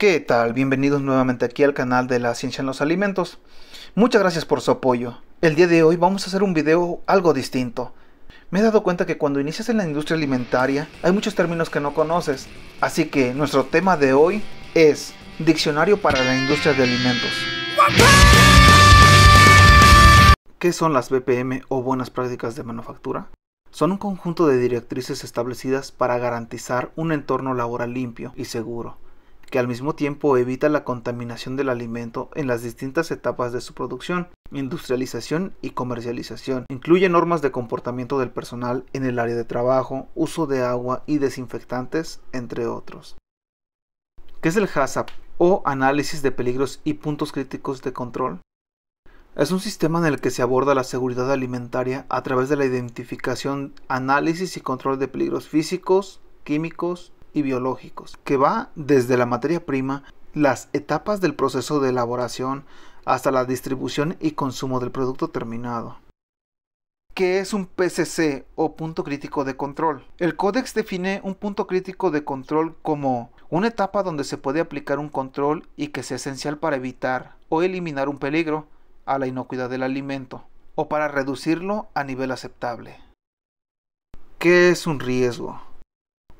¿Qué tal? Bienvenidos nuevamente aquí al canal de la ciencia en los alimentos. Muchas gracias por su apoyo. El día de hoy vamos a hacer un video algo distinto. Me he dado cuenta que cuando inicias en la industria alimentaria hay muchos términos que no conoces, así que nuestro tema de hoy es Diccionario para la industria de alimentos. ¿Qué son las BPM o buenas prácticas de manufactura? Son un conjunto de directrices establecidas para garantizar un entorno laboral limpio y seguro que al mismo tiempo evita la contaminación del alimento en las distintas etapas de su producción, industrialización y comercialización. Incluye normas de comportamiento del personal en el área de trabajo, uso de agua y desinfectantes, entre otros. ¿Qué es el HACCP o análisis de peligros y puntos críticos de control? Es un sistema en el que se aborda la seguridad alimentaria a través de la identificación, análisis y control de peligros físicos, químicos, y biológicos, que va desde la materia prima, las etapas del proceso de elaboración, hasta la distribución y consumo del producto terminado. ¿Qué es un PCC o punto crítico de control? El códex define un punto crítico de control como una etapa donde se puede aplicar un control y que sea esencial para evitar o eliminar un peligro a la inocuidad del alimento o para reducirlo a nivel aceptable. ¿Qué es un riesgo?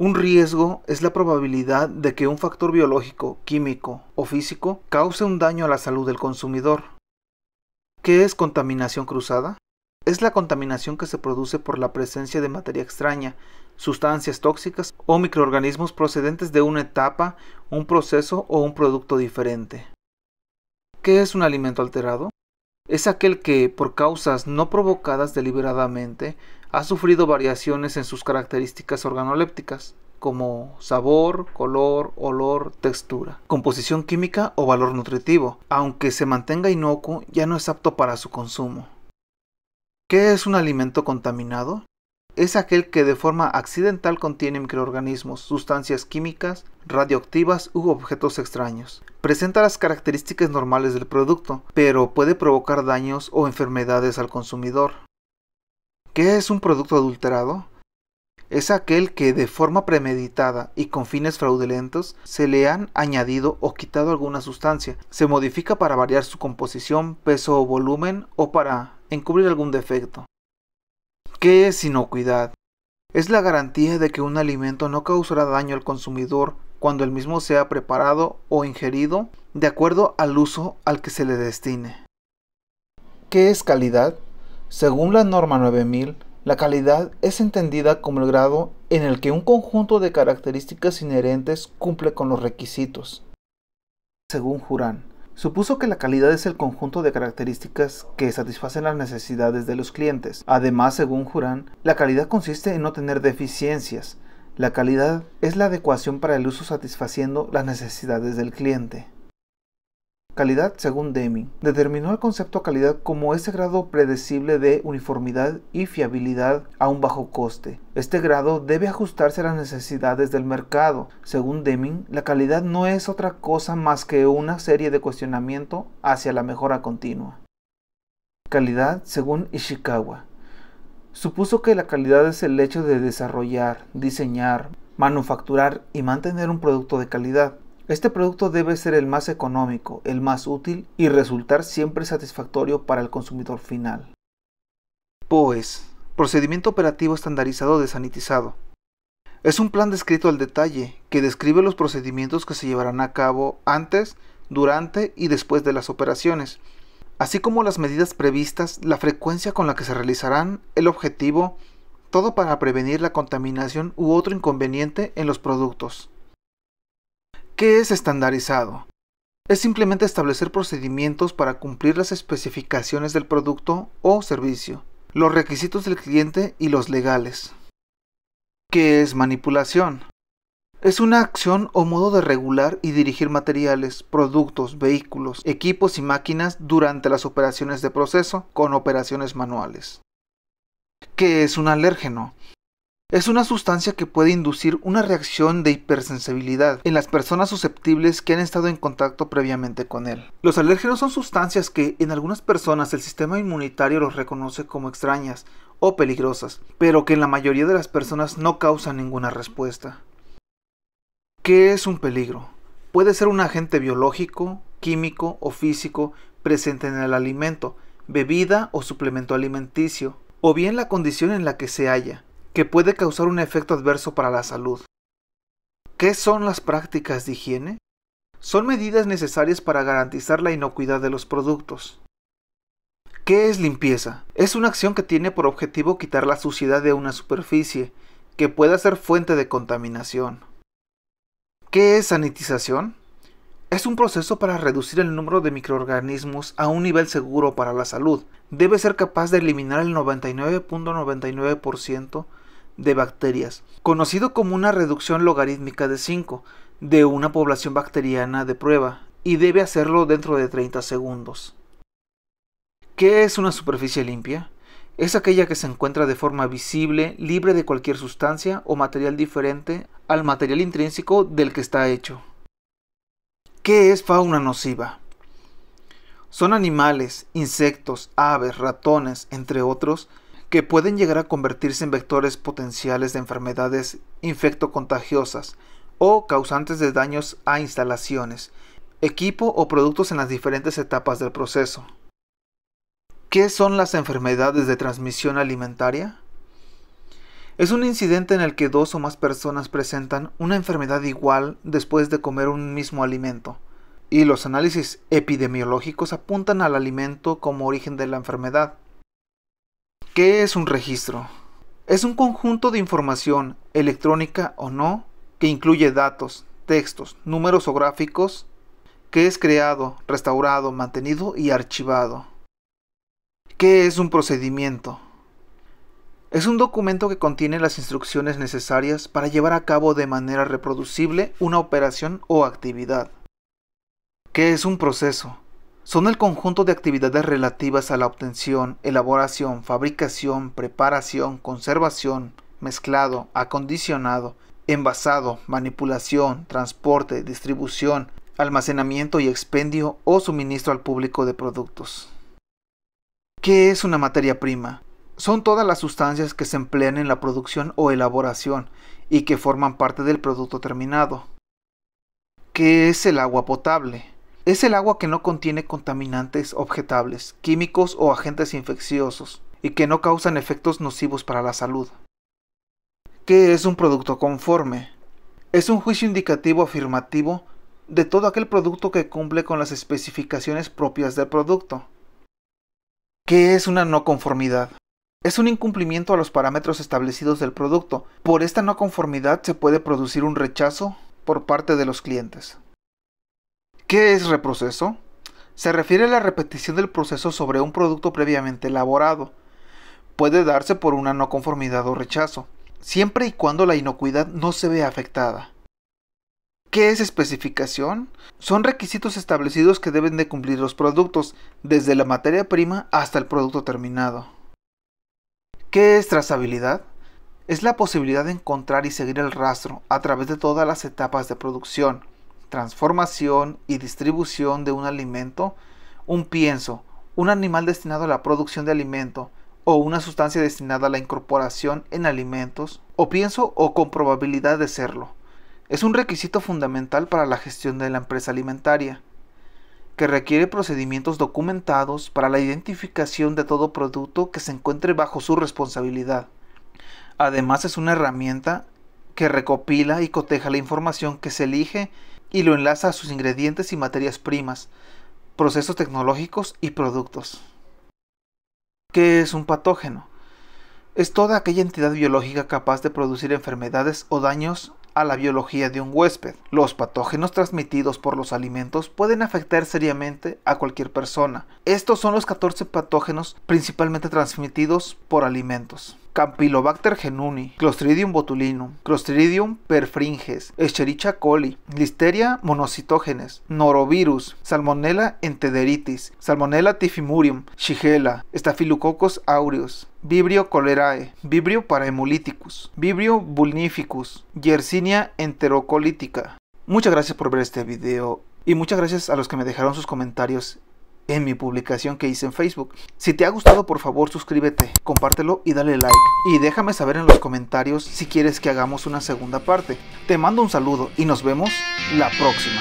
Un riesgo es la probabilidad de que un factor biológico, químico o físico cause un daño a la salud del consumidor. ¿Qué es contaminación cruzada? Es la contaminación que se produce por la presencia de materia extraña, sustancias tóxicas o microorganismos procedentes de una etapa, un proceso o un producto diferente. ¿Qué es un alimento alterado? es aquel que, por causas no provocadas deliberadamente, ha sufrido variaciones en sus características organolépticas, como sabor, color, olor, textura, composición química o valor nutritivo. Aunque se mantenga inocuo, ya no es apto para su consumo. ¿Qué es un alimento contaminado? Es aquel que de forma accidental contiene microorganismos, sustancias químicas, radioactivas u objetos extraños, presenta las características normales del producto, pero puede provocar daños o enfermedades al consumidor. ¿Qué es un producto adulterado? Es aquel que de forma premeditada y con fines fraudulentos se le han añadido o quitado alguna sustancia, se modifica para variar su composición, peso o volumen o para encubrir algún defecto. ¿Qué es inocuidad? es la garantía de que un alimento no causará daño al consumidor cuando el mismo sea preparado o ingerido de acuerdo al uso al que se le destine. ¿Qué es calidad? Según la norma 9000, la calidad es entendida como el grado en el que un conjunto de características inherentes cumple con los requisitos. Según Jurán. Supuso que la calidad es el conjunto de características que satisfacen las necesidades de los clientes. Además, según Juran, la calidad consiste en no tener deficiencias. La calidad es la adecuación para el uso satisfaciendo las necesidades del cliente calidad según Deming. Determinó el concepto de calidad como ese grado predecible de uniformidad y fiabilidad a un bajo coste. Este grado debe ajustarse a las necesidades del mercado. Según Deming, la calidad no es otra cosa más que una serie de cuestionamiento hacia la mejora continua. Calidad según Ishikawa. Supuso que la calidad es el hecho de desarrollar, diseñar, manufacturar y mantener un producto de calidad. Este producto debe ser el más económico, el más útil y resultar siempre satisfactorio para el consumidor final. POES, Procedimiento Operativo Estandarizado de sanitizado. Es un plan descrito al detalle que describe los procedimientos que se llevarán a cabo antes, durante y después de las operaciones, así como las medidas previstas, la frecuencia con la que se realizarán, el objetivo, todo para prevenir la contaminación u otro inconveniente en los productos. ¿Qué es estandarizado? Es simplemente establecer procedimientos para cumplir las especificaciones del producto o servicio, los requisitos del cliente y los legales. ¿Qué es manipulación? Es una acción o modo de regular y dirigir materiales, productos, vehículos, equipos y máquinas durante las operaciones de proceso con operaciones manuales. ¿Qué es un alérgeno? Es una sustancia que puede inducir una reacción de hipersensibilidad en las personas susceptibles que han estado en contacto previamente con él. Los alérgenos son sustancias que en algunas personas el sistema inmunitario los reconoce como extrañas o peligrosas, pero que en la mayoría de las personas no causan ninguna respuesta. ¿Qué es un peligro? Puede ser un agente biológico, químico o físico presente en el alimento, bebida o suplemento alimenticio, o bien la condición en la que se halla que puede causar un efecto adverso para la salud. ¿Qué son las prácticas de higiene? Son medidas necesarias para garantizar la inocuidad de los productos. ¿Qué es limpieza? Es una acción que tiene por objetivo quitar la suciedad de una superficie, que pueda ser fuente de contaminación. ¿Qué es sanitización? Es un proceso para reducir el número de microorganismos a un nivel seguro para la salud. Debe ser capaz de eliminar el 99.99% de bacterias, conocido como una reducción logarítmica de 5 de una población bacteriana de prueba y debe hacerlo dentro de 30 segundos. ¿Qué es una superficie limpia? Es aquella que se encuentra de forma visible, libre de cualquier sustancia o material diferente al material intrínseco del que está hecho. ¿Qué es fauna nociva? Son animales, insectos, aves, ratones, entre otros, que pueden llegar a convertirse en vectores potenciales de enfermedades infectocontagiosas o causantes de daños a instalaciones, equipo o productos en las diferentes etapas del proceso. ¿Qué son las enfermedades de transmisión alimentaria? Es un incidente en el que dos o más personas presentan una enfermedad igual después de comer un mismo alimento, y los análisis epidemiológicos apuntan al alimento como origen de la enfermedad. ¿Qué es un registro? Es un conjunto de información, electrónica o no, que incluye datos, textos, números o gráficos, que es creado, restaurado, mantenido y archivado. ¿Qué es un procedimiento? Es un documento que contiene las instrucciones necesarias para llevar a cabo de manera reproducible una operación o actividad. ¿Qué es un proceso? son el conjunto de actividades relativas a la obtención, elaboración, fabricación, preparación, conservación, mezclado, acondicionado, envasado, manipulación, transporte, distribución, almacenamiento y expendio o suministro al público de productos. ¿Qué es una materia prima? Son todas las sustancias que se emplean en la producción o elaboración y que forman parte del producto terminado. ¿Qué es el agua potable? Es el agua que no contiene contaminantes objetables, químicos o agentes infecciosos, y que no causan efectos nocivos para la salud. ¿Qué es un producto conforme? Es un juicio indicativo afirmativo de todo aquel producto que cumple con las especificaciones propias del producto. ¿Qué es una no conformidad? Es un incumplimiento a los parámetros establecidos del producto. Por esta no conformidad se puede producir un rechazo por parte de los clientes. ¿Qué es reproceso? Se refiere a la repetición del proceso sobre un producto previamente elaborado. Puede darse por una no conformidad o rechazo, siempre y cuando la inocuidad no se vea afectada. ¿Qué es especificación? Son requisitos establecidos que deben de cumplir los productos, desde la materia prima hasta el producto terminado. ¿Qué es trazabilidad? Es la posibilidad de encontrar y seguir el rastro a través de todas las etapas de producción, transformación y distribución de un alimento, un pienso, un animal destinado a la producción de alimento o una sustancia destinada a la incorporación en alimentos, o pienso o con probabilidad de serlo. Es un requisito fundamental para la gestión de la empresa alimentaria, que requiere procedimientos documentados para la identificación de todo producto que se encuentre bajo su responsabilidad. Además es una herramienta que recopila y coteja la información que se elige y lo enlaza a sus ingredientes y materias primas, procesos tecnológicos y productos. ¿Qué es un patógeno? Es toda aquella entidad biológica capaz de producir enfermedades o daños a la biología de un huésped. Los patógenos transmitidos por los alimentos pueden afectar seriamente a cualquier persona. Estos son los 14 patógenos principalmente transmitidos por alimentos. Campylobacter genuni, Clostridium botulinum, Clostridium perfringes, Escherichia coli, Listeria monocitógenes, Norovirus, Salmonella entederitis, Salmonella tifimurium, Shigella, Staphylococcus aureus, Vibrio cholerae, Vibrio paraemoliticus, Vibrio vulnificus, Yersinia enterocolitica. Muchas gracias por ver este video y muchas gracias a los que me dejaron sus comentarios en mi publicación que hice en Facebook. Si te ha gustado, por favor, suscríbete, compártelo y dale like. Y déjame saber en los comentarios si quieres que hagamos una segunda parte. Te mando un saludo y nos vemos la próxima.